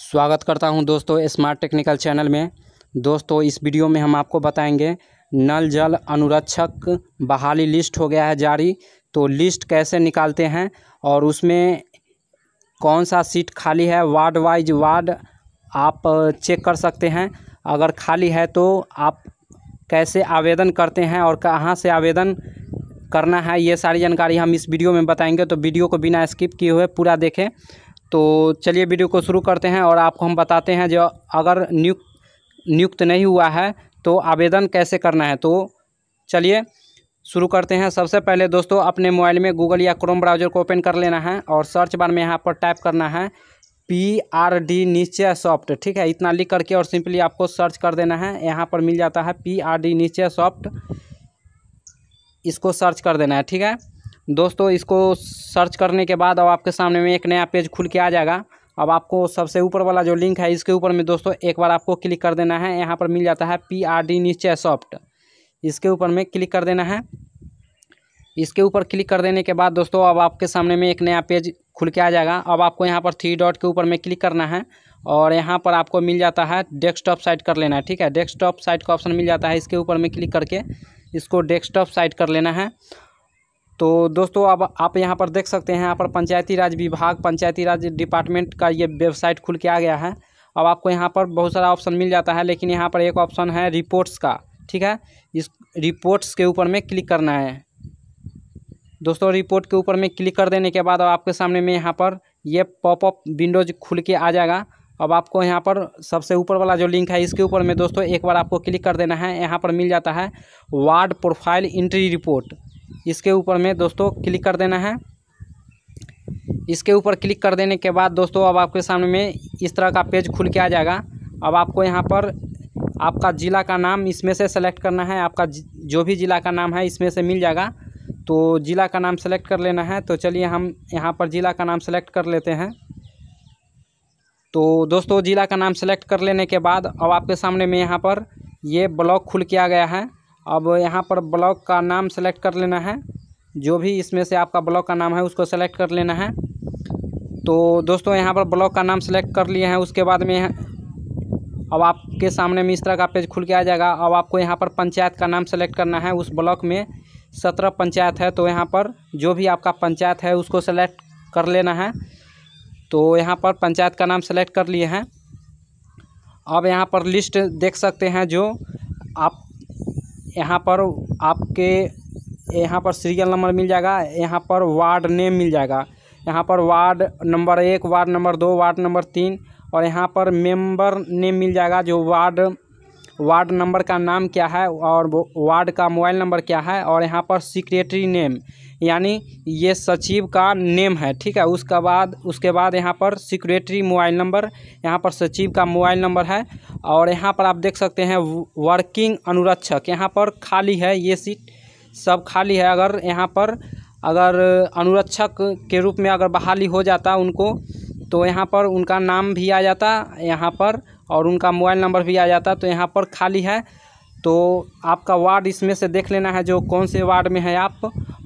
स्वागत करता हूं दोस्तों स्मार्ट टेक्निकल चैनल में दोस्तों इस वीडियो में हम आपको बताएंगे नल जल अनुरक्षक बहाली लिस्ट हो गया है जारी तो लिस्ट कैसे निकालते हैं और उसमें कौन सा सीट खाली है वार्ड वाइज वार्ड आप चेक कर सकते हैं अगर खाली है तो आप कैसे आवेदन करते हैं और कहाँ से आवेदन करना है ये सारी जानकारी हम इस वीडियो में बताएंगे तो वीडियो को बिना स्किप किए हुए पूरा देखें तो चलिए वीडियो को शुरू करते हैं और आपको हम बताते हैं जो अगर नियुक्त नियुक्त नहीं हुआ है तो आवेदन कैसे करना है तो चलिए शुरू करते हैं सबसे पहले दोस्तों अपने मोबाइल में गूगल या क्रोम ब्राउज़र को ओपन कर लेना है और सर्च बार में यहाँ पर टाइप करना है P R D Nishchay soft ठीक है इतना लिख करके और सिंपली आपको सर्च कर देना है यहाँ पर मिल जाता है P R D Nishchay soft इसको सर्च कर देना है ठीक है दोस्तों इसको सर्च करने के बाद अब आपके सामने में एक नया पेज खुल के आ जाएगा अब आपको सबसे ऊपर वाला जो लिंक है इसके ऊपर में दोस्तों एक बार आपको क्लिक कर देना है यहाँ पर मिल जाता है P R D Nishchay soft इसके ऊपर में क्लिक कर देना है इसके ऊपर क्लिक कर देने के बाद दोस्तों अब आपके सामने में एक नया पेज खुल के आ जाएगा अब आपको यहाँ पर थ्री डॉट के ऊपर में क्लिक करना है और यहाँ पर आपको मिल जाता है डेस्कटॉप साइट कर लेना है ठीक है डेस्कटॉप साइट का ऑप्शन मिल जाता है इसके ऊपर में क्लिक करके इसको डेस्कटॉप साइट कर लेना है तो दोस्तों अब आप यहाँ पर देख सकते हैं यहाँ पर पंचायती राज विभाग पंचायती राज डिपार्टमेंट का ये वेबसाइट खुल के आ गया है अब आपको यहाँ पर बहुत सारा ऑप्शन मिल जाता है लेकिन यहाँ पर एक ऑप्शन है रिपोर्ट्स का ठीक है इस रिपोर्ट्स के ऊपर में क्लिक करना है दोस्तों रिपोर्ट के ऊपर में क्लिक कर देने के बाद अब आपके सामने में यहाँ पर ये पॉपअप विंडोज खुल के आ जाएगा अब आपको यहाँ पर सबसे ऊपर वाला जो लिंक है इसके ऊपर में दोस्तों एक बार आपको क्लिक कर देना है यहाँ पर मिल जाता है वार्ड प्रोफाइल इंट्री रिपोर्ट इसके ऊपर में दोस्तों क्लिक कर देना है इसके ऊपर क्लिक कर देने के बाद दोस्तों अब आपके सामने में इस तरह का पेज खुल के आ जाएगा अब आपको यहाँ पर आपका ज़िला का नाम इसमें से सेलेक्ट करना है आपका जो भी ज़िला का नाम है इसमें से मिल जाएगा तो ज़िला का नाम सेलेक्ट कर लेना है तो चलिए हम यहाँ पर ज़िला का नाम सेलेक्ट कर लेते हैं तो दोस्तों ज़िला का नाम सेलेक्ट कर लेने के बाद अब आपके सामने में यहाँ पर ये ब्लॉक खुल के आ गया है अब यहाँ पर ब्लॉक का नाम सेलेक्ट कर लेना है जो भी इसमें से आपका ब्लॉक का नाम है उसको सेलेक्ट कर लेना है तो दोस्तों यहाँ पर ब्लॉक का नाम सेलेक्ट कर लिए हैं उसके बाद में अब आपके सामने में इस तरह का पेज खुल के आ जाएगा अब आपको यहाँ पर पंचायत का नाम सेलेक्ट करना है उस ब्लॉक में सत्रह पंचायत है तो यहाँ पर जो भी आपका पंचायत है उसको सेलेक्ट कर लेना है तो यहाँ पर पंचायत का नाम सेलेक्ट कर लिए हैं अब यहाँ पर लिस्ट देख सकते हैं जो आप यहाँ पर आपके यहाँ पर सीरियल नंबर मिल जाएगा यहाँ पर वार्ड नेम मिल जाएगा यहाँ पर वार्ड नंबर एक वार्ड नंबर दो वार्ड नंबर तीन और यहाँ पर मेंबर नेम मिल जाएगा जो वार्ड वार्ड नंबर का नाम क्या है और वार्ड का मोबाइल नंबर क्या है और यहाँ पर सिक्रेटरी नेम यानी ये सचिव का नेम है ठीक है उसका बाद उसके बाद यहाँ पर सिक्रेटरी मोबाइल नंबर यहाँ पर सचिव का मोबाइल नंबर है और यहाँ पर आप देख सकते हैं वर्किंग अनुरक्षक यहाँ पर खाली है ये सीट सब खाली है अगर यहाँ पर अगर अनुरक्षक के रूप में अगर बहाली हो जाता उनको तो यहाँ पर उनका नाम भी आ जाता यहाँ पर और उनका मोबाइल नंबर भी आ जाता तो यहाँ पर खाली है तो आपका वार्ड इसमें से देख लेना है जो कौन से वार्ड में है आप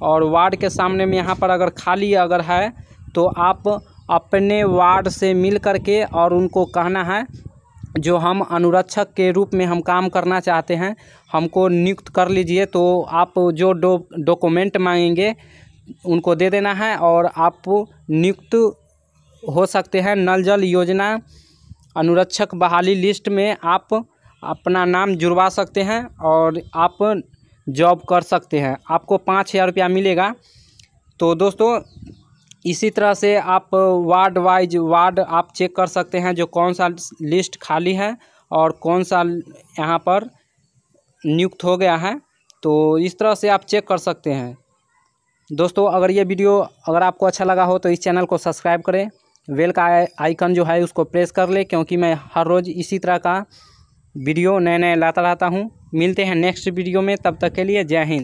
और वार्ड के सामने में यहाँ पर अगर खाली अगर है तो आप अपने वार्ड से मिल कर के और उनको कहना है जो हम अनुरक्षक के रूप में हम काम करना चाहते हैं हमको नियुक्त कर लीजिए तो आप जो डो डॉक्यूमेंट मांगेंगे उनको दे देना है और आप नियुक्त हो सकते हैं नल जल योजना अनुरक्षक बहाली लिस्ट में आप अपना नाम जुड़वा सकते हैं और आप जॉब कर सकते हैं आपको पाँच हज़ार रुपया मिलेगा तो दोस्तों इसी तरह से आप वार्ड वाइज वार्ड आप चेक कर सकते हैं जो कौन सा लिस्ट खाली है और कौन सा यहाँ पर नियुक्त हो गया है तो इस तरह से आप चेक कर सकते हैं दोस्तों अगर ये वीडियो अगर आपको अच्छा लगा हो तो इस चैनल को सब्सक्राइब करें वेल का आइकन जो है उसको प्रेस कर ले क्योंकि मैं हर रोज़ इसी तरह का वीडियो नए नए लाता रहता हूँ मिलते हैं नेक्स्ट वीडियो में तब तक के लिए जय हिंद